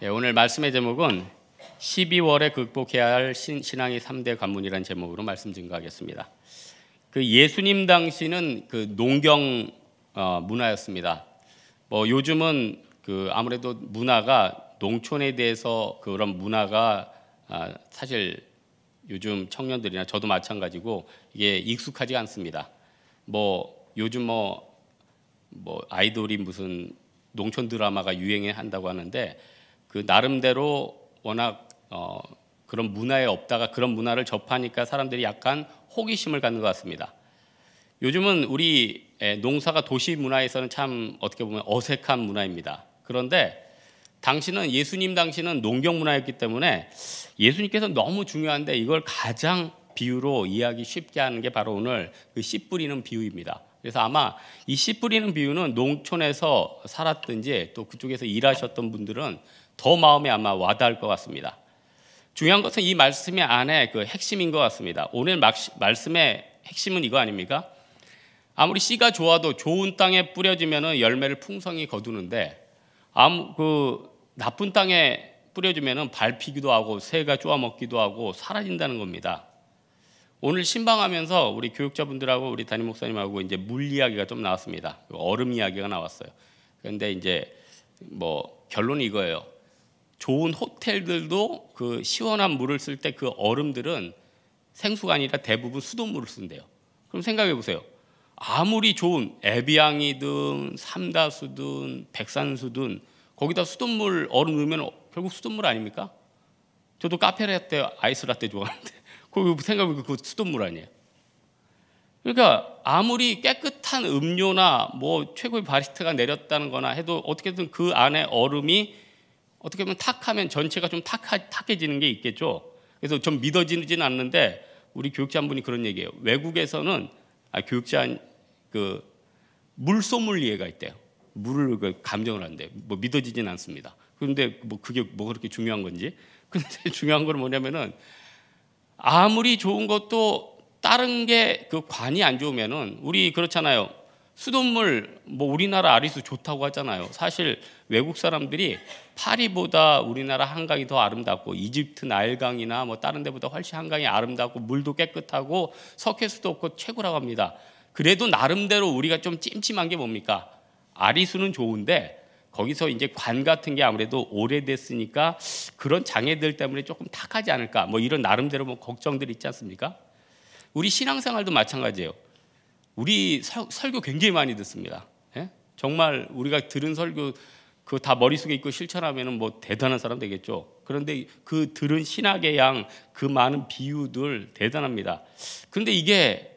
예, 오늘 말씀의 제목은 12월에 극복해야 할 신, 신앙의 3대 관문이라는 제목으로 말씀 증거하겠습니다. 그 예수님 당시는 그 농경 어, 문화였습니다. 뭐 요즘은 그 아무래도 문화가 농촌에 대해서 그런 문화가 아, 사실 요즘 청년들이나 저도 마찬가지고 이게 익숙하지 않습니다. 뭐 요즘 뭐, 뭐 아이돌이 무슨 농촌 드라마가 유행한다고 하는데 그 나름대로 워낙 어, 그런 문화에 없다가 그런 문화를 접하니까 사람들이 약간 호기심을 갖는 것 같습니다. 요즘은 우리 농사가 도시 문화에서는 참 어떻게 보면 어색한 문화입니다. 그런데 당신은 예수님 당신은 농경 문화였기 때문에 예수님께서 너무 중요한데 이걸 가장 비유로 이해하기 쉽게 하는 게 바로 오늘 그 씨 뿌리는 비유입니다. 그래서 아마 이 씨 뿌리는 비유는 농촌에서 살았든지 또 그쪽에서 일하셨던 분들은 더 마음에 아마 와닿을 것 같습니다. 중요한 것은 이 말씀의 안에 그 핵심인 것 같습니다. 오늘 말씀의 핵심은 이거 아닙니까? 아무리 씨가 좋아도 좋은 땅에 뿌려지면 열매를 풍성히 거두는데 아무 그 나쁜 땅에 뿌려주면 밟히기도 하고 새가 쪼아먹기도 하고 사라진다는 겁니다. 오늘 신방하면서 우리 교육자분들하고 우리 담임 목사님하고 이제 물 이야기가 좀 나왔습니다. 그 얼음 이야기가 나왔어요. 그런데 이제 뭐 결론이 이거예요. 좋은 호텔들도 그 시원한 물을 쓸 때 그 얼음들은 생수가 아니라 대부분 수돗물을 쓴대요. 그럼 생각해 보세요. 아무리 좋은 에비앙이든 삼다수든 백산수든 거기다 수돗물 얼음 넣으면 결국 수돗물 아닙니까? 저도 카페라떼 아이스라떼 좋아하는데 그 생각해보니까 그 수돗물 아니에요. 그러니까 아무리 깨끗한 음료나 뭐 최고의 바리스타가 내렸다는 거나 해도 어떻게든 그 안에 얼음이 어떻게 보면 탁하면 전체가 좀 탁하, 탁해지는 게 있겠죠. 그래서 좀믿어지지는 않는데 우리 교육자 한 분이 그런 얘기예요. 외국에서는 아, 교육자 그물소물이해가 있대요. 물을 그 감정을 한대. 뭐 믿어지진 않습니다. 그런데 뭐 그게 뭐 그렇게 중요한 건지. 근데 중요한 건 뭐냐면은 아무리 좋은 것도 다른 게 그 관이 안 좋으면은 우리 그렇잖아요. 수돗물 뭐 우리나라 아리수 좋다고 하잖아요. 사실 외국 사람들이 파리보다 우리나라 한강이 더 아름답고 이집트 나일강이나 뭐 다른 데보다 훨씬 한강이 아름답고 물도 깨끗하고 석회수도 없고 최고라고 합니다. 그래도 나름대로 우리가 좀 찜찜한 게 뭡니까? 아리수는 좋은데 거기서 이제 관 같은 게 아무래도 오래됐으니까 그런 장애들 때문에 조금 탁하지 않을까 뭐 이런 나름대로 뭐 걱정들 있지 않습니까? 우리 신앙생활도 마찬가지예요. 우리 설, 교 굉장히 많이 듣습니다. 예? 정말 우리가 들은 설교 그거 다 머릿속에 있고 실천하면 뭐 대단한 사람 되겠죠. 그런데 그 들은 신학의 양, 그 많은 비유들 대단합니다. 그런데 이게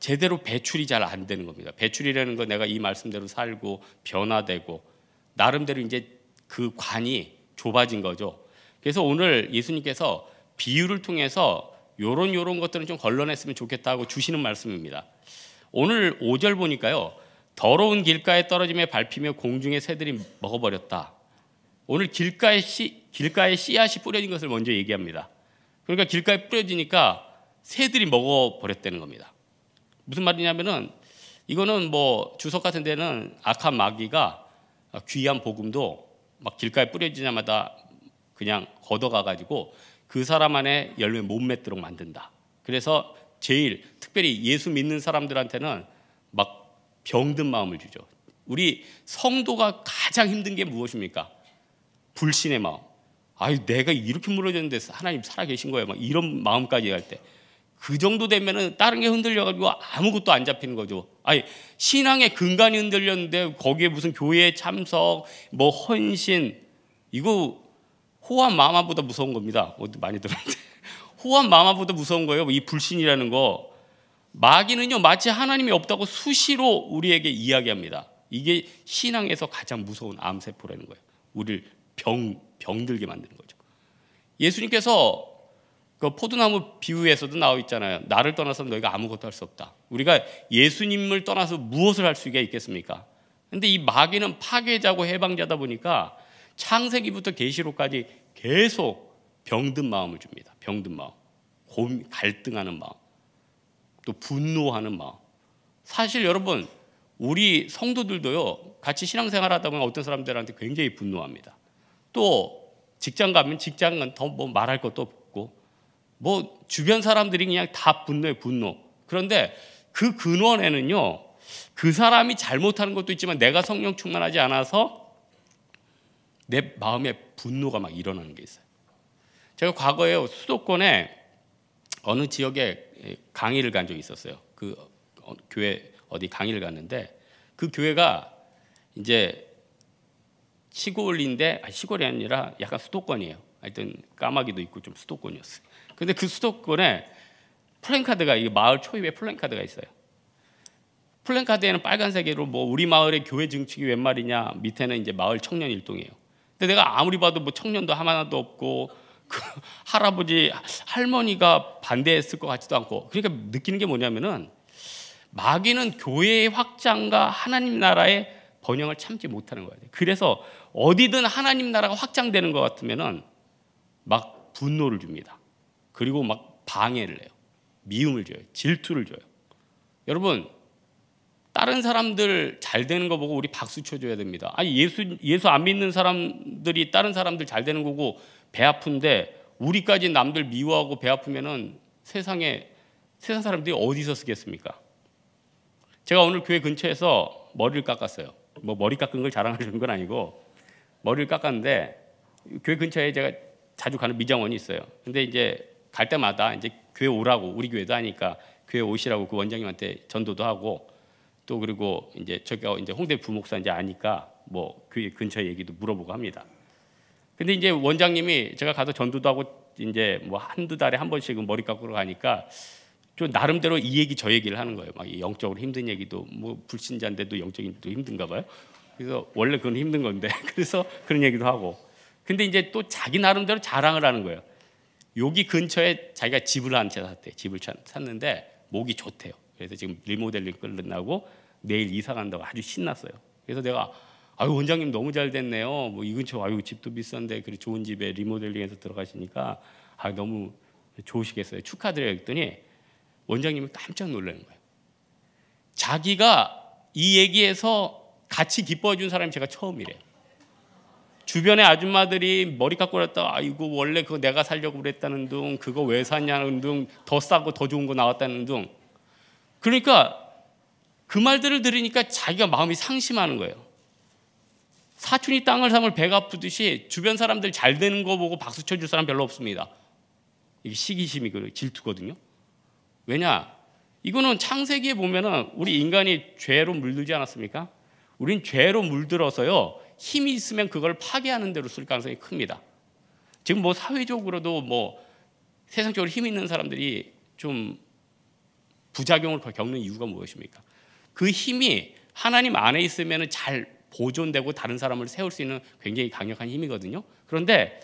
제대로 배출이 잘 안 되는 겁니다. 배출이라는 건 내가 이 말씀대로 살고 변화되고 나름대로 이제 그 관이 좁아진 거죠. 그래서 오늘 예수님께서 비유를 통해서 요런 요런 것들은 좀 걸러냈으면 좋겠다고 주시는 말씀입니다. 오늘 5절 보니까요. 더러운 길가에 떨어지며 밟히며 공중의 새들이 먹어버렸다. 오늘 길가에, 씨, 길가에 씨앗이 뿌려진 것을 먼저 얘기합니다. 그러니까 길가에 뿌려지니까 새들이 먹어버렸다는 겁니다. 무슨 말이냐면은 이거는 뭐 주석 같은 데는 악한 마귀가 귀한 복음도 막 길가에 뿌려지자마자 그냥 걷어가가지고 그 사람 안에 열매 못 맺도록 만든다. 그래서 제일 특별히 예수 믿는 사람들한테는 막 병든 마음을 주죠. 우리 성도가 가장 힘든 게 무엇입니까? 불신의 마음. 아유 내가 이렇게 무너졌는데 하나님 살아계신 거예요. 막 이런 마음까지 할 때. 그 정도 되면은 다른 게 흔들려가지고 아무것도 안 잡히는 거죠. 아니 신앙의 근간이 흔들렸는데 거기에 무슨 교회 참석, 뭐 헌신 이거 호환 마마보다 무서운 겁니다. 많이 들었는데 호환 마마보다 무서운 거예요. 이 불신이라는 거. 마귀는요, 마치 하나님이 없다고 수시로 우리에게 이야기합니다. 이게 신앙에서 가장 무서운 암세포라는 거예요. 우리를 병, 병들게 만드는 거죠. 예수님께서 그 포도나무 비유에서도 나와 있잖아요. 나를 떠나서 너희가 아무것도 할 수 없다. 우리가 예수님을 떠나서 무엇을 할 수 있겠습니까? 근데 이 마귀는 파괴자고 해방자다 보니까 창세기부터 계시록까지 계속 병든 마음을 줍니다. 병든 마음, 고민, 갈등하는 마음. 또 분노하는 마음. 사실 여러분 우리 성도들도요 같이 신앙생활 하다 보면 어떤 사람들한테 굉장히 분노합니다. 또 직장 가면 직장은 더 뭐 말할 것도 없고 뭐 주변 사람들이 그냥 다 분노에 분노. 그런데 그 근원에는요 그 사람이 잘못하는 것도 있지만 내가 성령 충만하지 않아서 내 마음에 분노가 막 일어나는 게 있어요. 제가 과거에 수도권에 어느 지역에 강의를 간 적이 있었어요. 그 어, 교회 어디 강의를 갔는데 그 교회가 이제 시골인데 아, 시골이 아니라 약간 수도권이에요. 하여튼 까마귀도 있고 좀 수도권이었어요. 근데 그 수도권에 플랜카드가 이 마을 초입에 플랜카드가 있어요. 플랜카드에는 빨간색으로 뭐 우리 마을의 교회 증축이 웬 말이냐 밑에는 이제 마을 청년 일동이에요. 근데 내가 아무리 봐도 뭐 청년도 하나도 없고 그 할아버지 할머니가 반대했을 것 같지도 않고 그러니까 느끼는 게 뭐냐면은 마귀는 교회의 확장과 하나님 나라의 번영을 참지 못하는 거예요. 그래서 어디든 하나님 나라가 확장되는 것 같으면은 막 분노를 줍니다. 그리고 막 방해를 해요. 미움을 줘요. 질투를 줘요. 여러분 다른 사람들 잘 되는 거 보고 우리 박수 쳐줘야 됩니다. 아니 예수 예수 안 믿는 사람들이 다른 사람들 잘 되는 거고 배 아픈데 우리까지 남들 미워하고 배 아프면은 세상에 세상 사람들이 어디서 쓰겠습니까? 제가 오늘 교회 근처에서 머리를 깎았어요. 뭐 머리 깎은 걸자랑하는건 아니고 머리를 깎았는데 교회 근처에 제가 자주 가는 미장원이 있어요. 근데 이제 갈 때마다 이제 교회 오라고 우리 교회도 하니까 교회 오시라고 그 원장님한테 전도도 하고 또 그리고 이제 저기 이제 홍대 부목사 이제 아니까 뭐 교회 근처 얘기도 물어보고 합니다. 근데 이제 원장님이 제가 가서 전두도 하고 이제 뭐 한두 달에 한 번씩은 머리 깎으러 가니까 좀 나름대로 이 얘기 저 얘기를 하는 거예요. 막 영적으로 힘든 얘기도 뭐 불신자인데도 영적인 또 힘든가 봐요. 그래서 원래 그건 힘든 건데 그래서 그런 얘기도 하고. 근데 이제 또 자기 나름대로 자랑을 하는 거예요. 여기 근처에 자기가 집을 한 채 샀대. 집을 샀는데 목이 좋대요. 그래서 지금 리모델링 끝나고 내일 이사 간다고 아주 신났어요. 그래서 내가 아유 원장님 너무 잘 됐네요. 뭐 이 근처 아유 집도 비싼데 그리 좋은 집에 리모델링해서 들어가시니까 아 너무 좋으시겠어요. 축하드려요. 했더니 원장님이 깜짝 놀라는 거예요. 자기가 이 얘기에서 같이 기뻐해 준 사람이 제가 처음이래요. 주변의 아줌마들이 머리 깎고 그랬다. 아이고 원래 그거 내가 살려고 그랬다는 둥 그거 왜 샀냐는 둥 더 싸고 더 좋은 거 나왔다는 둥 그러니까 그 말들을 들으니까 자기가 마음이 상심하는 거예요. 사촌이 땅을 삼을 배가 아프듯이 주변 사람들 잘 되는 거 보고 박수 쳐줄 사람 별로 없습니다. 이게 시기심이 질투거든요. 왜냐? 이거는 창세기에 보면은 우리 인간이 죄로 물들지 않았습니까? 우린 죄로 물들어서요. 힘이 있으면 그걸 파괴하는 대로 쓸 가능성이 큽니다. 지금 뭐 사회적으로도 뭐 세상적으로 힘 있는 사람들이 좀 부작용을 겪는 이유가 무엇입니까? 그 힘이 하나님 안에 있으면 잘 보존되고 다른 사람을 세울 수 있는 굉장히 강력한 힘이거든요. 그런데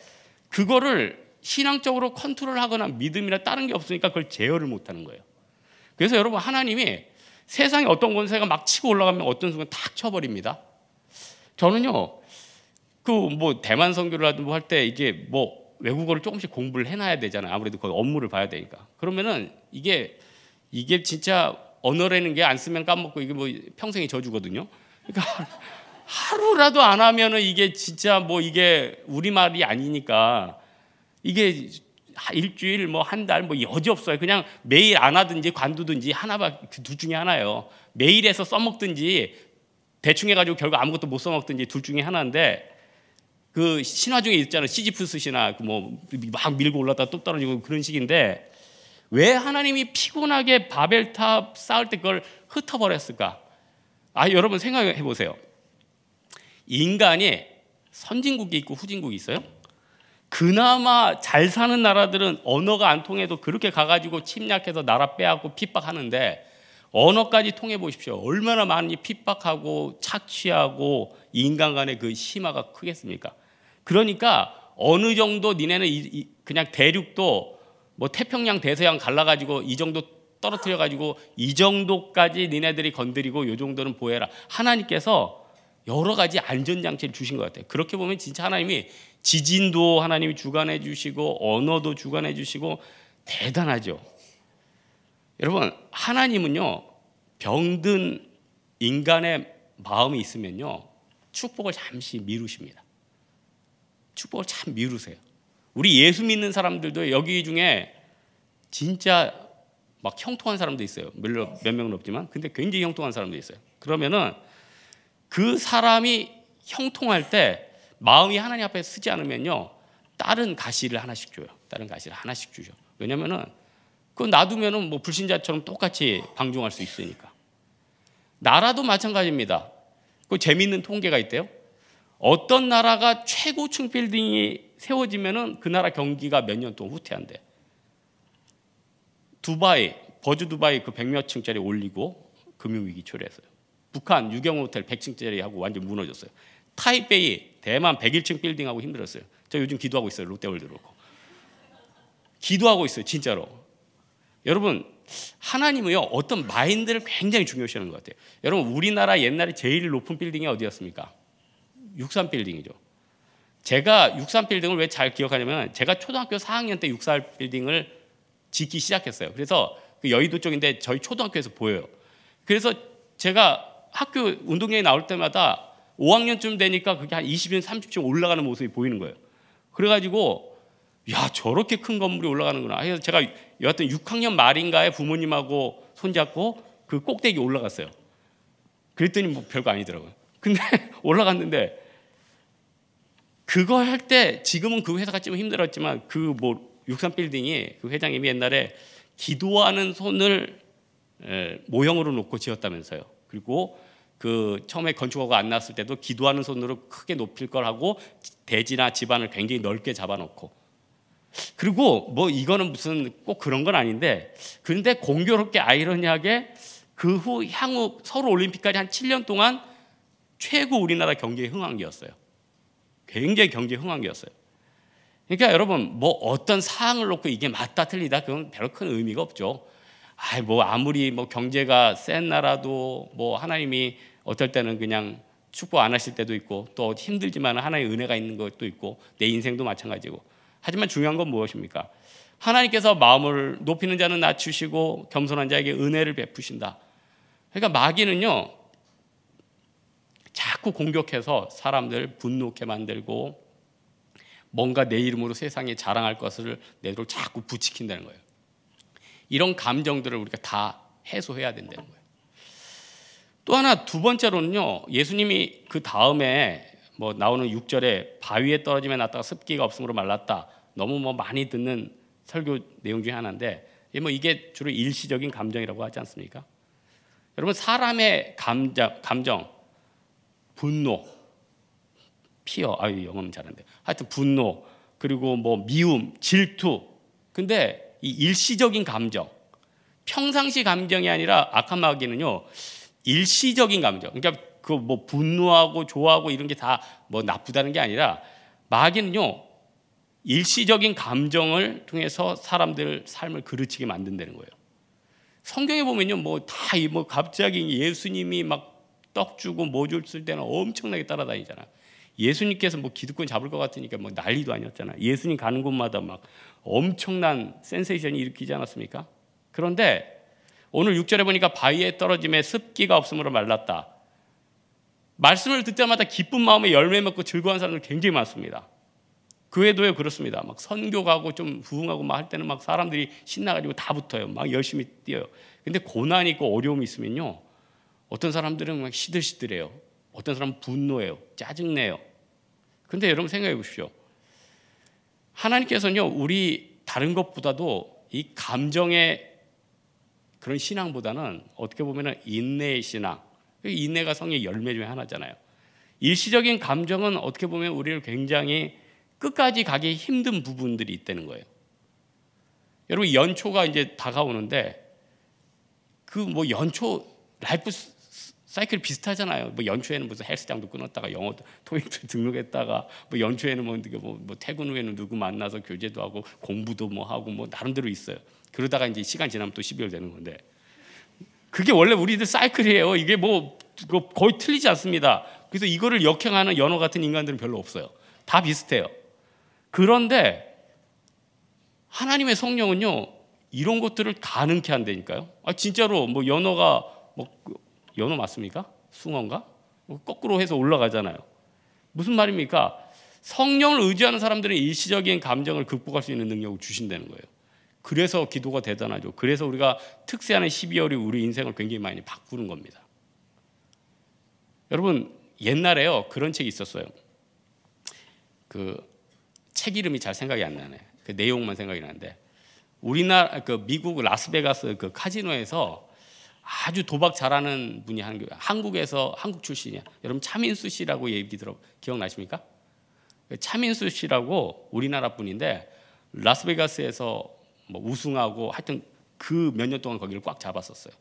그거를 신앙적으로 컨트롤하거나 믿음이나 다른 게 없으니까 그걸 제어를 못하는 거예요. 그래서 여러분 하나님이 세상에 어떤 권세가 막 치고 올라가면 어떤 순간 탁 쳐버립니다. 저는요 그 뭐 대만 선교를 든뭐 할 때 이게 뭐 외국어를 조금씩 공부를 해놔야 되잖아요. 아무래도 거의 업무를 봐야 되니까. 그러면은 이게 이게 진짜 언어라는 게 안 쓰면 까먹고 이게 뭐평생이 저주거든요. 그러니까 하루라도 안 하면은 이게 진짜 뭐 이게 우리말이 아니니까 이게 일주일 뭐 한 달뭐 뭐 여지 없어요. 그냥 매일 안 하든지 관두든지 하나밖에 그 둘 중에 하나예요. 매일해서 써먹든지 대충 해가지고 결국 아무것도 못 써먹든지 둘 중에 하나인데 그 신화 중에 있잖아요. 시지프스 신화 그뭐 막 밀고 올랐다 뚝 떨어지고 그런 식인데 왜 하나님이 피곤하게 바벨탑 쌓을 때 그걸 흩어버렸을까? 아 여러분 생각해 보세요. 인간이 선진국이 있고 후진국이 있어요. 그나마 잘 사는 나라들은 언어가 안 통해도 그렇게 가가지고 침략해서 나라 빼앗고 핍박하는데 언어까지 통해 보십시오. 얼마나 많이 핍박하고 착취하고 인간 간의 그 심화가 크겠습니까? 그러니까 어느 정도 니네는 그냥 대륙도 뭐 태평양 대서양 갈라가지고 이 정도 떨어뜨려가지고 이 정도까지 니네들이 건드리고 요 정도는 보해라. 하나님께서 여러 가지 안전장치를 주신 것 같아요. 그렇게 보면 진짜 하나님이 지진도 하나님이 주관해 주시고 언어도 주관해 주시고 대단하죠. 여러분 하나님은요 병든 인간의 마음이 있으면요 축복을 잠시 미루십니다. 축복을 참 미루세요. 우리 예수 믿는 사람들도 여기 중에 진짜 막 형통한 사람도 있어요. 물론 몇 명은 없지만 근데 굉장히 형통한 사람도 있어요. 그러면은 그 사람이 형통할 때 마음이 하나님 앞에 쓰지 않으면요. 다른 가시를 하나씩 줘요. 다른 가시를 하나씩 주죠. 왜냐면은 그거 놔두면은 뭐 불신자처럼 똑같이 방종할 수 있으니까. 나라도 마찬가지입니다. 그 재미있는 통계가 있대요. 어떤 나라가 최고층 빌딩이 세워지면은 그 나라 경기가 몇 년 동안 후퇴한대. 두바이, 버즈 두바이 그 백몇 층짜리 올리고 금융위기 초래했어요. 북한 유경 호텔 100층짜리하고 완전 무너졌어요. 타이베이 대만 101층 빌딩하고 힘들었어요. 저 요즘 기도하고 있어요. 롯데월드로. 기도하고 있어요. 진짜로. 여러분 하나님은요 어떤 마인드를 굉장히 중요시하는 것 같아요. 여러분 우리나라 옛날에 제일 높은 빌딩이 어디였습니까? 육3 빌딩이죠. 제가 육3 빌딩을 왜 잘 기억하냐면 제가 초등학교 4학년 때 육산 빌딩을 짓기 시작했어요. 그래서 그 여의도 쪽인데 저희 초등학교에서 보여요. 그래서 제가 학교 운동장에 나올 때마다 5학년쯤 되니까 그게 한 20년, 30층 올라가는 모습이 보이는 거예요. 그래가지고 야 저렇게 큰 건물이 올라가는구나. 그래서 제가 여하튼 6학년 말인가에 부모님하고 손잡고 그 꼭대기 올라갔어요. 그랬더니 뭐 별거 아니더라고요. 근데 올라갔는데 그거 할 때 지금은 그 회사가 좀 힘들었지만 그 뭐 63빌딩이 그 회장님이 옛날에 기도하는 손을 모형으로 놓고 지었다면서요. 그리고 그 처음에 건축허가 안 났을 때도 기도하는 손으로 크게 높일 걸 하고 대지나 집안을 굉장히 넓게 잡아놓고 그리고 뭐 이거는 무슨 꼭 그런 건 아닌데 그런데 공교롭게 아이러니하게 그 후 향후 서울 올림픽까지 한 7년 동안 최고 우리나라 경제 흥황기였어요. 굉장히 경제 흥황기였어요. 그러니까 여러분 뭐 어떤 사항을 놓고 이게 맞다 틀리다 그건 별로 큰 의미가 없죠. 아이 뭐 아무리 뭐 경제가 센 나라도 뭐 하나님이 어떨 때는 그냥 축복 안 하실 때도 있고 또 힘들지만 하나의 은혜가 있는 것도 있고 내 인생도 마찬가지고 하지만 중요한 건 무엇입니까? 하나님께서 마음을 높이는 자는 낮추시고 겸손한 자에게 은혜를 베푸신다. 그러니까 마귀는요 자꾸 공격해서 사람들 분노케 만들고 뭔가 내 이름으로 세상에 자랑할 것을 내도록 자꾸 부치킨다는 거예요. 이런 감정들을 우리가 다 해소해야 된다는 거예요. 또 하나 두 번째로는요. 예수님이 그 다음에 뭐 나오는 6절에 바위에 떨어지면 났다가 습기가 없으므로 말랐다. 너무 뭐 많이 듣는 설교 내용 중에 하나인데 뭐 이게 주로 일시적인 감정이라고 하지 않습니까? 여러분 사람의 감정, 감정 분노, 피어, 아유 영어는 잘하는데 하여튼 분노 그리고 뭐 미움, 질투. 근데 이 일시적인 감정, 평상시 감정이 아니라 아한마기는요 일시적인 감정. 그러니까 그 뭐 분노하고 좋아하고 이런 게 다 뭐 나쁘다는 게 아니라 마귀는요 일시적인 감정을 통해서 사람들 삶을 그르치게 만든다는 거예요. 성경에 보면요 뭐 다 이뭐 뭐 갑자기 예수님이 막 떡 주고 뭐줄쓸 때는 엄청나게 따라다니잖아. 예수님께서 뭐 기득권 잡을 것 같으니까 뭐 난리도 아니었잖아. 예수님 가는 곳마다 막 엄청난 센세이션이 일으키지 않았습니까? 그런데 오늘 6절에 보니까 바위에 떨어짐에 습기가 없음으로 말랐다. 말씀을 듣자마자 기쁜 마음에 열매 맺고 즐거운 사람들 굉장히 많습니다. 교회도요 그 그렇습니다. 막 선교 가고 좀 부흥하고 막 할 때는 막 사람들이 신나가지고 다 붙어요. 막 열심히 뛰어요. 근데 고난이 있고 어려움이 있으면요. 어떤 사람들은 막 시들시들해요. 어떤 사람은 분노해요. 짜증내요. 근데 여러분 생각해 보십시오. 하나님께서는요, 우리 다른 것보다도 이 감정의 그런 신앙보다는 어떻게 보면 인내의 신앙. 그 인내가 성의 열매 중에 하나잖아요. 일시적인 감정은 어떻게 보면 우리를 굉장히 끝까지 가기 힘든 부분들이 있다는 거예요. 여러분 연초가 이제 다가오는데 그 뭐 연초 라이프 사이클 비슷하잖아요. 뭐 연초에는 무슨 헬스장도 끊었다가 영어 토익도 등록했다가 뭐 연초에는 뭐, 뭐, 뭐 퇴근 후에는 누구 만나서 교제도 하고 공부도 뭐 하고 뭐 나름대로 있어요. 그러다가 이제 시간 지나면 또 12월 되는 건데 그게 원래 우리들 사이클이에요. 이게 뭐, 뭐 거의 틀리지 않습니다. 그래서 이거를 역행하는 연어 같은 인간들은 별로 없어요. 다 비슷해요. 그런데 하나님의 성령은요 이런 것들을 가능케 한다니까요. 아 진짜로 뭐 연어가 뭐 그, 연어 맞습니까? 숭어인가? 뭐 거꾸로 해서 올라가잖아요. 무슨 말입니까? 성령을 의지하는 사람들은 일시적인 감정을 극복할 수 있는 능력을 주신다는 거예요. 그래서 기도가 대단하죠. 그래서 우리가 특세하는 12월이 우리 인생을 굉장히 많이 바꾸는 겁니다. 여러분 옛날에요 그런 책이 있었어요. 그 책 이름이 잘 생각이 안 나네. 그 내용만 생각이 나는데 우리나라 그 미국 라스베가스 그 카지노에서 아주 도박 잘하는 분이 하는 게 한국에서 한국 출신이야. 여러분 차민수 씨라고 얘기 들어 기억나십니까? 그 차민수 씨라고 우리나라 분인데 라스베가스에서 뭐 우승하고 하여튼 그 몇 년 동안 거기를 꽉 잡았었어요.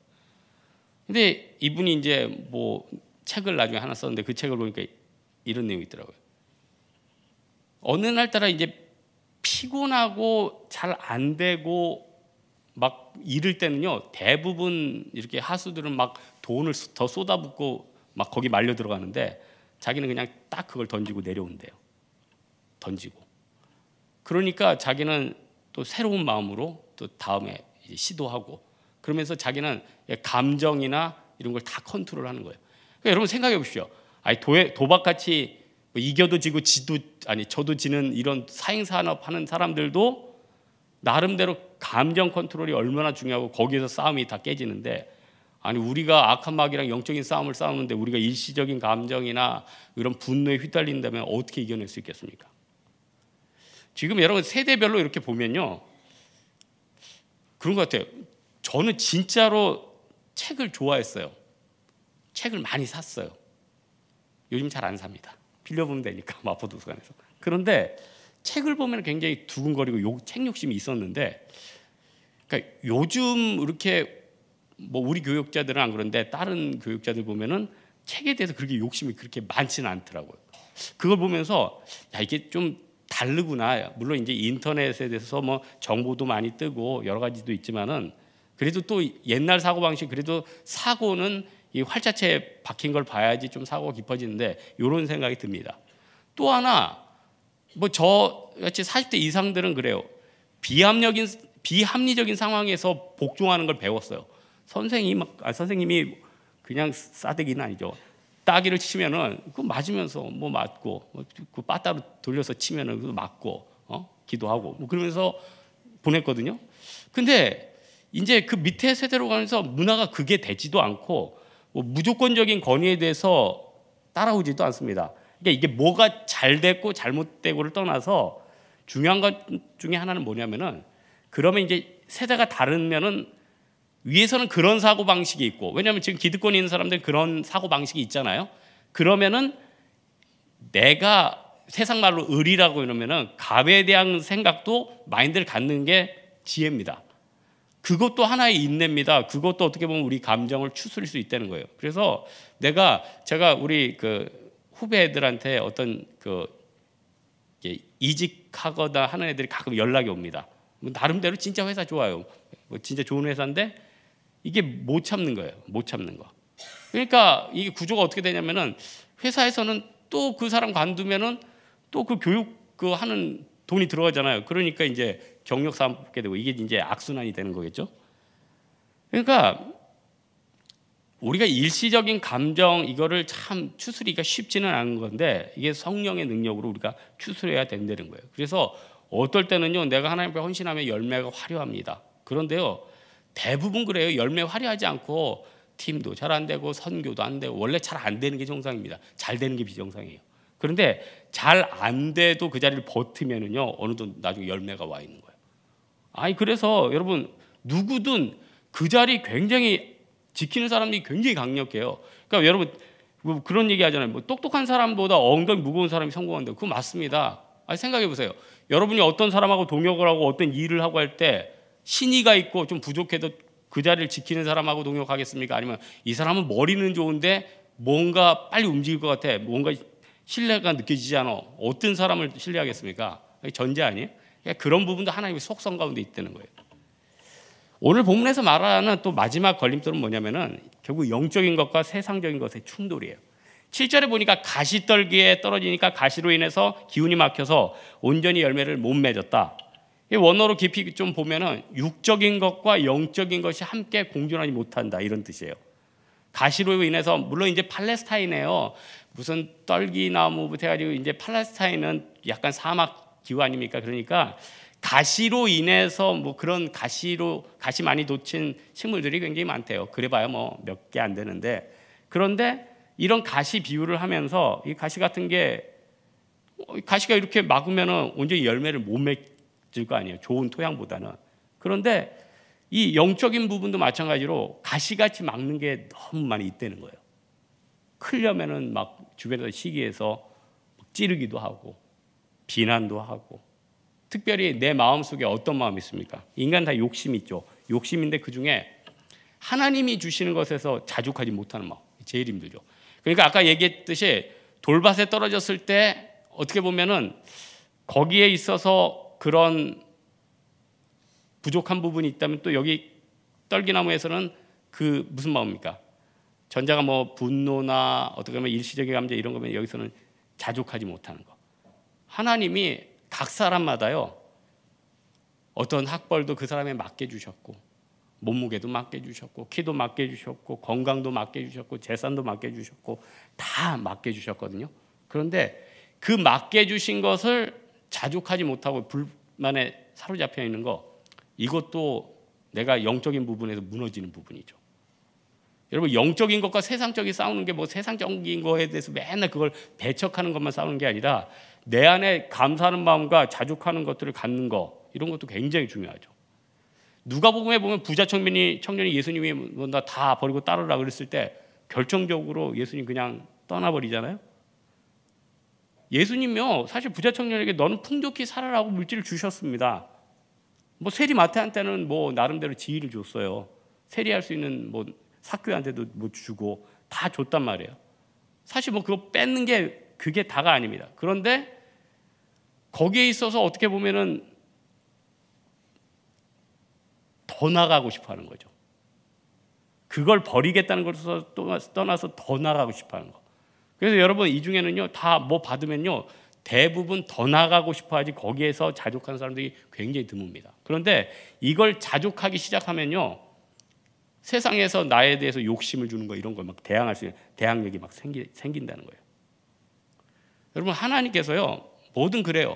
근데 이분이 이제 뭐 책을 나중에 하나 썼는데 그 책을 보니까 이런 내용이 있더라고요. 어느 날따라 이제 피곤하고 잘 안 되고 막 이럴 때는요 대부분 이렇게 하수들은 막 돈을 더 쏟아붓고 막 거기 말려 들어가는데 자기는 그냥 딱 그걸 던지고 내려온대요. 던지고. 그러니까 자기는 또 새로운 마음으로 또 다음에 시도하고 그러면서 자기는 예, 감정이나 이런 걸 다 컨트롤하는 거예요. 그러니까 여러분 생각해 보십시오. 아니 도박 같이 뭐 이겨도 지고 지도 아니 저도 지는 이런 사행 산업 하는 사람들도 나름대로 감정 컨트롤이 얼마나 중요하고 거기에서 싸움이 다 깨지는데 아니 우리가 악한 마귀랑 영적인 싸움을 싸우는데 우리가 일시적인 감정이나 이런 분노에 휘둘린다면 어떻게 이겨낼 수 있겠습니까? 지금 여러분 세대별로 이렇게 보면요. 그런 것 같아요. 저는 진짜로 책을 좋아했어요. 책을 많이 샀어요. 요즘 잘 안 삽니다. 빌려보면 되니까 마포도서관에서. 뭐 그런데 책을 보면 굉장히 두근거리고 요, 책 욕심이 있었는데 그러니까 요즘 이렇게 뭐 우리 교육자들은 안 그런데 다른 교육자들 보면은 책에 대해서 그렇게 욕심이 그렇게 많지는 않더라고요. 그걸 보면서 야 이게 좀 다르구나. 물론 이제 인터넷에 대해서 뭐 정보도 많이 뜨고 여러 가지도 있지만은 그래도 또 옛날 사고 방식 그래도 사고는 이 활자체에 박힌 걸 봐야지 좀 사고가 깊어지는데 이런 생각이 듭니다. 또 하나 뭐 저 같이 40대 이상들은 그래요. 비합력인 비합리적인 상황에서 복종하는 걸 배웠어요. 선생님 아, 선생님이 그냥 싸대기는 아니죠. 따기를 치면은 그 맞으면서 뭐 맞고 뭐 그 빠따로 돌려서 치면은 그 맞고 어? 기도하고 뭐 그러면서 보냈거든요. 근데 이제 그 밑에 세대로 가면서 문화가 그게 되지도 않고 뭐 무조건적인 권위에 대해서 따라오지도 않습니다. 그러니까 이게 뭐가 잘 됐고 잘못되고를 떠나서 중요한 것 중에 하나는 뭐냐면은 그러면 이제 세대가 다르면은 위에서는 그런 사고 방식이 있고 왜냐면 지금 기득권이 있는 사람들 그런 사고 방식이 있잖아요. 그러면은 내가 세상 말로 을이라고 이러면은 갑에 대한 생각도 마인드를 갖는 게 지혜입니다. 그것도 하나의 인내입니다. 그것도 어떻게 보면 우리 감정을 추스릴 수 있다는 거예요. 그래서 내가 제가 우리 그 후배들한테 어떤 그 이직하거나 하는 애들이 가끔 연락이 옵니다. 뭐 나름대로 진짜 회사 좋아요. 뭐 진짜 좋은 회사인데 이게 못 참는 거예요. 못 참는 거. 그러니까 이게 구조가 어떻게 되냐면은 회사에서는 또 그 사람 관두면은 또 그 교육 그 하는 돈이 들어가잖아요. 그러니까 이제 경력 삼게 되고 이게 이제 악순환이 되는 거겠죠. 그러니까 우리가 일시적인 감정 이거를 참 추스리기가 쉽지는 않은 건데 이게 성령의 능력으로 우리가 추스려야 된다는 거예요. 그래서 어떨 때는요 내가 하나님 앞 헌신하면 열매가 화려합니다. 그런데요 대부분 그래요. 열매 화려하지 않고 팀도 잘 안 되고 선교도 안 되고 원래 잘 안 되는 게 정상입니다. 잘 되는 게 비정상이에요. 그런데 잘 안 돼도 그 자리를 버티면은요 어느 정도 나중에 열매가 와 있는 거예요. 아니 그래서 여러분 누구든 그 자리 굉장히 지키는 사람이 굉장히 강력해요. 그러니까 여러분 뭐 그런 얘기 하잖아요. 뭐 똑똑한 사람보다 엉덩이 무거운 사람이 성공한다. 그거 맞습니다. 아니 생각해 보세요. 여러분이 어떤 사람하고 동역을 하고 어떤 일을 하고 할때 신의가 있고 좀 부족해도 그 자리를 지키는 사람하고 동역하겠습니까? 아니면 이 사람은 머리는 좋은데 뭔가 빨리 움직일 것 같아. 뭔가 신뢰가 느껴지지 않아. 어떤 사람을 신뢰하겠습니까? 전제 아니에요? 그러니까 그런 부분도 하나님의 속성 가운데 있다는 거예요. 오늘 본문에서 말하는 또 마지막 걸림돌은 뭐냐면은 결국 영적인 것과 세상적인 것의 충돌이에요. 7절에 보니까 가시 떨기에 떨어지니까 가시로 인해서 기운이 막혀서 온전히 열매를 못 맺었다. 이 원어로 깊이 좀 보면은 육적인 것과 영적인 것이 함께 공존하지 못한다 이런 뜻이에요. 가시로 인해서 물론 이제 팔레스타인에요. 무슨 떨기나무부터 해가지고 이제 팔레스타인은 약간 사막 기후 아닙니까? 그러니까 가시로 인해서 뭐 그런 가시로 가시 많이 놓친 식물들이 굉장히 많대요. 그래봐야 뭐몇 개 안 되는데 그런데 이런 가시 비유를 하면서 이 가시 같은 게 어, 가시가 이렇게 막으면은 온전히 열매를 못 맺. 거 아니에요. 좋은 토양보다는. 그런데 이 영적인 부분도 마찬가지로 가시같이 막는 게 너무 많이 있다는 거예요. 크려면은 막 주변에서 시기에서 찌르기도 하고 비난도 하고 특별히 내 마음속에 어떤 마음이 있습니까? 인간 다 욕심 있죠. 욕심인데 그중에 하나님이 주시는 것에서 자족하지 못하는 마음. 제일 힘들죠. 그러니까 아까 얘기했듯이 돌밭에 떨어졌을 때 어떻게 보면은 거기에 있어서 그런 부족한 부분이 있다면 또 여기 떨기나무에서는 그 무슨 마음입니까? 전자가 뭐 분노나 어떻게 보면 일시적인 감정 이런 거면 여기서는 자족하지 못하는 거. 하나님이 각 사람마다요. 어떤 학벌도 그 사람에 맞게 주셨고 몸무게도 맞게 주셨고 키도 맞게 주셨고 건강도 맞게 주셨고 재산도 맞게 주셨고 다 맞게 주셨거든요. 그런데 그 맞게 주신 것을 자족하지 못하고 불만에 사로잡혀 있는 거 이것도 내가 영적인 부분에서 무너지는 부분이죠. 여러분 영적인 것과 세상적인 싸우는 게 뭐 세상적인 거에 대해서 맨날 그걸 배척하는 것만 싸우는 게 아니라 내 안에 감사하는 마음과 자족하는 것들을 갖는 거 이런 것도 굉장히 중요하죠. 누가복음에 보면 부자 청년이 청년이 예수님이 뭔가 다 버리고 따르라 그랬을 때 결정적으로 예수님 그냥 떠나버리잖아요. 예수님이요 사실 부자 청년에게 너는 풍족히 살아라고 물질을 주셨습니다. 뭐 세리 마태한테는 뭐 나름대로 지위를 줬어요. 세리할 수 있는 뭐 사교한테도 뭐 주고 다 줬단 말이에요. 사실 뭐 그거 뺏는 게 그게 다가 아닙니다. 그런데 거기에 있어서 어떻게 보면은 더 나가고 싶어 하는 거죠. 그걸 버리겠다는 것 떠나서 더 나가고 싶어 하는 거. 그래서 여러분 이 중에는요 다 뭐 받으면요 대부분 더 나가고 싶어하지 거기에서 자족하는 사람들이 굉장히 드뭅니다. 그런데 이걸 자족하기 시작하면요 세상에서 나에 대해서 욕심을 주는 거 이런 걸 막 대항할 수 있는 대항력이 막 생기, 생긴다는 거예요. 여러분 하나님께서요 뭐든 그래요.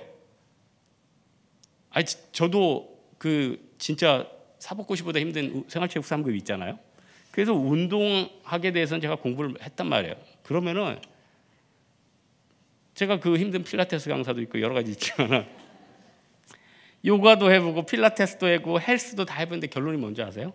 아니 저도 그 진짜 사복고시보다 힘든 생활체육 3급 있잖아요. 그래서 운동하게 대해서는 제가 공부를 했단 말이에요. 그러면은 제가 그 힘든 필라테스 강사도 있고 여러 가지 있지만 요가도 해보고 필라테스도 해보고 헬스도 다 해봤는데 결론이 뭔지 아세요?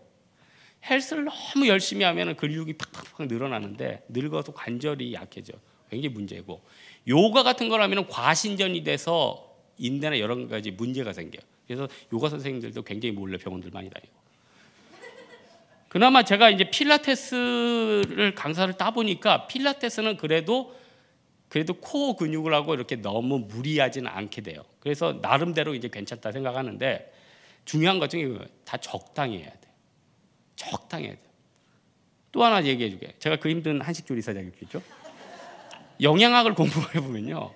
헬스를 너무 열심히 하면 근육이 팍팍팍 늘어나는데 늙어서 관절이 약해져 굉장히 문제고 요가 같은 거라면 과신전이 돼서 인대나 여러 가지 문제가 생겨요. 그래서 요가 선생님들도 굉장히 몰래 병원들 많이 다니고 그나마 제가 이제 필라테스를 강사를 따 보니까 필라테스는 그래도 그래도 코어 근육을 하고 이렇게 너무 무리하지는 않게 돼요. 그래서 나름대로 이제 괜찮다 생각하는데 중요한 것 중에 다 적당히 해야 돼. 적당히 해야 돼. 또 하나 얘기해 줄게. 제가 그 힘든 한식조리 사자격증이죠 영양학을 공부해 보면요.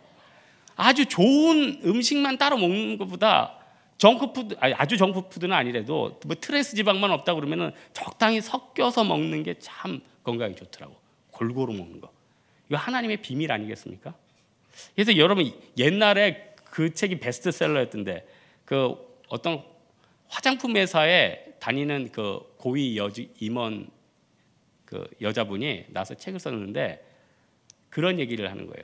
아주 좋은 음식만 따로 먹는 것보다 정크푸드 아니 아주 정크푸드는 아니래도 뭐 트레스 지방만 없다 그러면은 적당히 섞여서 먹는 게 참 건강에 좋더라고. 골고루 먹는 거. 이거 하나님의 비밀 아니겠습니까? 그래서 여러분 옛날에 그 책이 베스트셀러였던데 그 어떤 화장품 회사에 다니는 그 고위 여 임원 그 여자분이 나서 책을 썼는데 그런 얘기를 하는 거예요.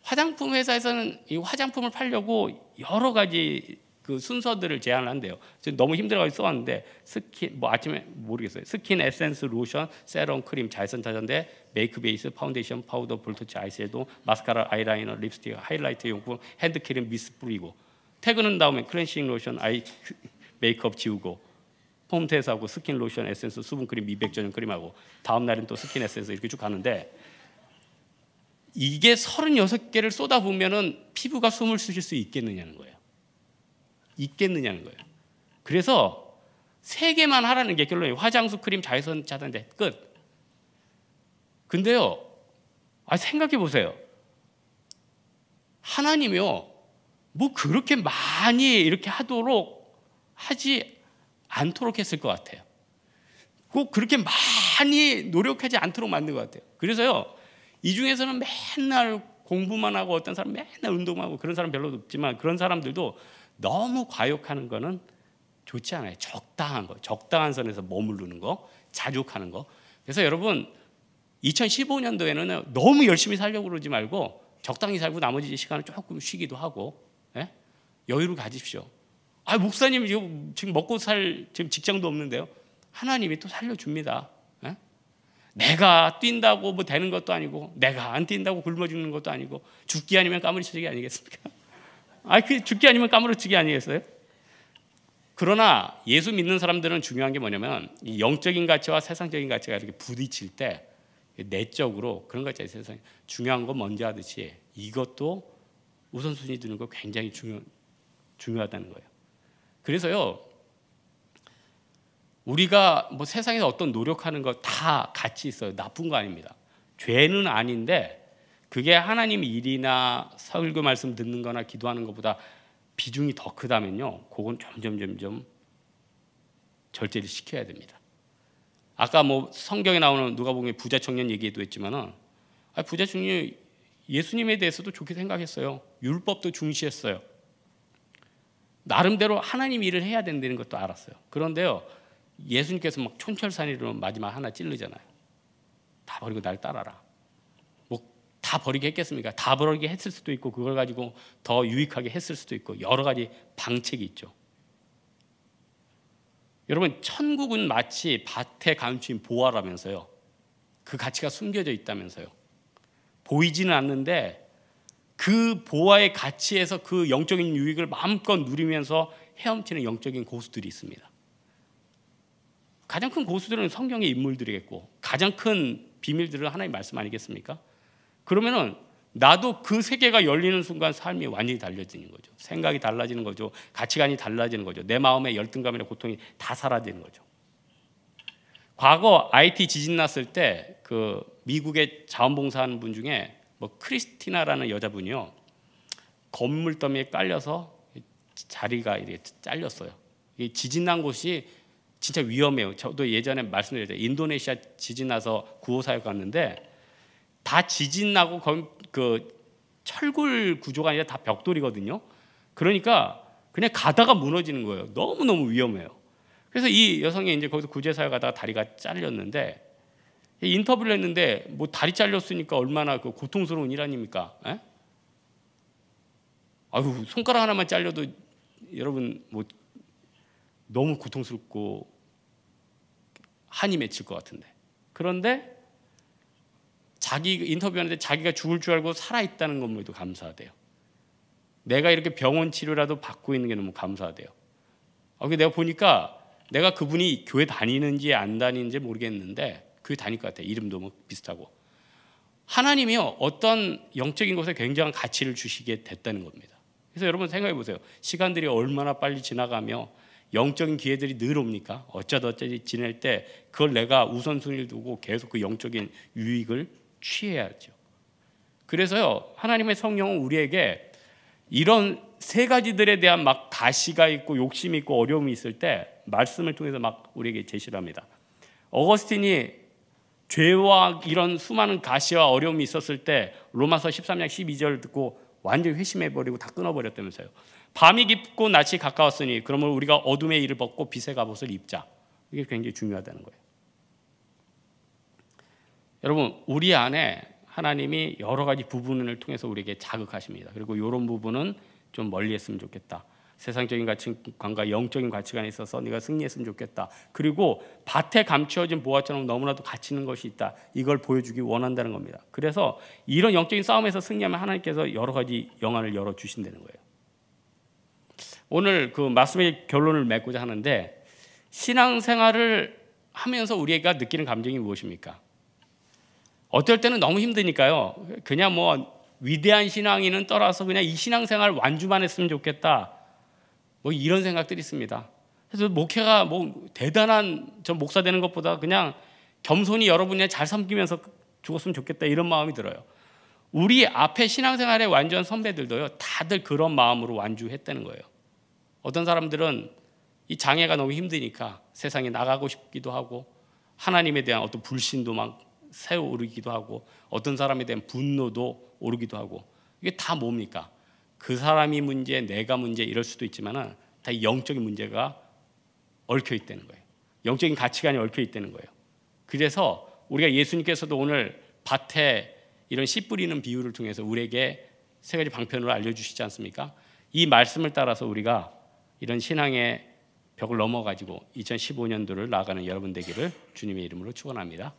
화장품 회사에서는 이 화장품을 팔려고 여러 가지 그 순서들을 제안을 한대요. 지금 너무 힘들어가지고 써왔는데 스킨 뭐 아침에 모르겠어요. 스킨 에센스 로션, 세럼 크림, 자외선 차전대, 메이크 베이스, 파운데이션, 파우더, 볼터치, 아이섀도, 마스카라, 아이라이너, 립스틱, 하이라이트 용품, 핸드크림 미스 뿌리고 퇴근한 다음에 클렌징 로션, 아이 메이크업 지우고 폼 테스하고 스킨 로션, 에센스, 수분 크림, 미백 전용 크림하고 다음 날은 또 스킨 에센스 이렇게 쭉 가는데 이게 36개를 쏟아보면은 피부가 숨을 쉴 수 있겠느냐는 거예요. 있겠느냐는 거예요. 그래서 세 개만 하라는 게 결론이에요. 화장수, 크림, 자외선 차단제 끝. 근데요, 아 생각해 보세요. 하나님이요, 뭐 그렇게 많이 이렇게 하도록 하지 않도록 했을 것 같아요. 꼭 그렇게 많이 노력하지 않도록 만든 것 같아요. 그래서요, 이 중에서는 맨날 공부만 하고 어떤 사람 맨날 운동하고 그런 사람 별로 없지만 그런 사람들도 너무 과욕하는 거는 좋지 않아요. 적당한 거, 적당한 선에서 머무르는 거, 자족하는 거. 그래서 여러분 2015년도에는 너무 열심히 살려고 그러지 말고 적당히 살고 나머지 시간을 조금 쉬기도 하고 예? 여유를 가지십시오. 아 목사님 지금 먹고 살 지금 직장도 없는데요. 하나님이 또 살려줍니다. 예? 내가 뛴다고 뭐 되는 것도 아니고 내가 안 뛴다고 굶어 죽는 것도 아니고 죽기 아니면 까무리 처지기 아니겠습니까? 아, 그 죽기 아니면 까무러치기 아니겠어요? 그러나 예수 믿는 사람들은 중요한 게 뭐냐면 이 영적인 가치와 세상적인 가치가 이렇게 부딪힐 때 내적으로 그런 것있잖 아요 세상에 중요한 거 먼저 하듯이 이것도 우선순위 두는 거 굉장히 중요 중요하다는 거예요. 그래서요. 우리가 뭐 세상에서 어떤 노력하는 거 다 가치 있어요. 나쁜 거 아닙니다. 죄는 아닌데 그게 하나님 일이나 설교 말씀 듣는 거나 기도하는 것보다 비중이 더 크다면요. 그건 점점 점점 절제를 시켜야 됩니다. 아까 뭐 성경에 나오는 누가 보면 부자 청년 얘기도 했지만은 아, 부자 청년 예수님에 대해서도 좋게 생각했어요. 율법도 중시했어요. 나름대로 하나님 일을 해야 된다는 것도 알았어요. 그런데요. 예수님께서 막 촌철산이로 마지막 하나 찔르잖아요. 다 버리고 날 따라라. 다 버리게 했겠습니까? 다 버리게 했을 수도 있고 그걸 가지고 더 유익하게 했을 수도 있고 여러 가지 방책이 있죠. 여러분 천국은 마치 밭에 감춘 보화라면서요. 그 가치가 숨겨져 있다면서요. 보이지는 않는데 그 보화의 가치에서 그 영적인 유익을 마음껏 누리면서 헤엄치는 영적인 고수들이 있습니다. 가장 큰 고수들은 성경의 인물들이겠고 가장 큰 비밀들을 하나님 말씀 아니겠습니까? 그러면은 나도 그 세계가 열리는 순간 삶이 완전히 달려지는 거죠. 생각이 달라지는 거죠. 가치관이 달라지는 거죠. 내 마음의 열등감이나 고통이 다 사라지는 거죠. 과거 IT 지진 났을 때 그 미국의 자원봉사하는 분 중에 뭐 크리스티나라는 여자분이요. 건물 더미에 깔려서 자리가 이렇게 잘렸어요. 이 지진 난 곳이 진짜 위험해요. 저도 예전에 말씀드렸죠. 인도네시아 지진 나서 구호 사역 갔는데 다 지진 나고 그 철골 구조가 아니라 다 벽돌이거든요. 그러니까 그냥 가다가 무너지는 거예요. 너무 너무 위험해요. 그래서 이 여성이 이제 거기서 구제사에 가다가 다리가 잘렸는데 인터뷰를 했는데 뭐 다리 잘렸으니까 얼마나 그 고통스러운 일 아닙니까? 에? 예? 아유 손가락 하나만 잘려도 여러분 뭐 너무 고통스럽고 한이 맺힐 것 같은데 그런데 자기 인터뷰하는데 자기가 죽을 줄 알고 살아있다는 것만도 감사하대요. 내가 이렇게 병원 치료라도 받고 있는 게 너무 감사하대요. 아, 내가 보니까 내가 그분이 교회 다니는지 안 다니는지 모르겠는데 교회 다닐 것 같아. 이름도 뭐 비슷하고. 하나님이 어떤 영적인 것에 굉장한 가치를 주시게 됐다는 겁니다. 그래서 여러분 생각해 보세요. 시간들이 얼마나 빨리 지나가며 영적인 기회들이 늘 옵니까? 어쩌다 어쩌지 지낼 때 그걸 내가 우선순위를 두고 계속 그 영적인 유익을 취해야죠. 그래서요, 하나님의 성령은 우리에게 이런 세 가지들에 대한 막 가시가 있고 욕심이 있고 어려움이 있을 때 말씀을 통해서 막 우리에게 제시를 합니다. 어거스틴이 죄와 이런 수많은 가시와 어려움이 있었을 때 로마서 13장 12절을 듣고 완전히 회심해버리고 다 끊어버렸다면서요. 밤이 깊고 낮이 가까웠으니 그러므 우리가 어둠의 일을 벗고 빛의 갑옷을 입자. 이게 굉장히 중요하다는 거예요. 여러분 우리 안에 하나님이 여러 가지 부분을 통해서 우리에게 자극하십니다. 그리고 이런 부분은 좀 멀리했으면 좋겠다. 세상적인 가치관과 영적인 가치관에 있어서 네가 승리했으면 좋겠다. 그리고 밭에 감추어진 보화처럼 너무나도 가치 있는 것이 있다. 이걸 보여주기 원한다는 겁니다. 그래서 이런 영적인 싸움에서 승리하면 하나님께서 여러 가지 영안을 열어 주신다는 거예요. 오늘 그 말씀의 결론을 맺고자 하는데 신앙생활을 하면서 우리가 느끼는 감정이 무엇입니까? 어떨 때는 너무 힘드니까요. 그냥 뭐 위대한 신앙인은 떠나서 그냥 이 신앙생활 완주만 했으면 좋겠다. 뭐 이런 생각들이 있습니다. 그래서 목회가 뭐 대단한 저 목사 되는 것보다 그냥 겸손히 여러분이 잘 섬기면서 죽었으면 좋겠다 이런 마음이 들어요. 우리 앞에 신앙생활의 완전 선배들도요. 다들 그런 마음으로 완주했다는 거예요. 어떤 사람들은 이 장애가 너무 힘드니까 세상에 나가고 싶기도 하고 하나님에 대한 어떤 불신도 막 새오르기도 하고 어떤 사람에 대한 분노도 오르기도 하고 이게 다 뭡니까? 그 사람이 문제, 내가 문제 이럴 수도 있지만은 다 영적인 문제가 얽혀 있다는 거예요. 영적인 가치관이 얽혀 있다는 거예요. 그래서 우리가 예수님께서도 오늘 밭에 이런 씨 뿌리는 비유를 통해서 우리에게 세 가지 방편으로 알려주시지 않습니까? 이 말씀을 따라서 우리가 이런 신앙의 벽을 넘어가지고 2015년도를 나아가는 여러분 되기를 주님의 이름으로 축원합니다.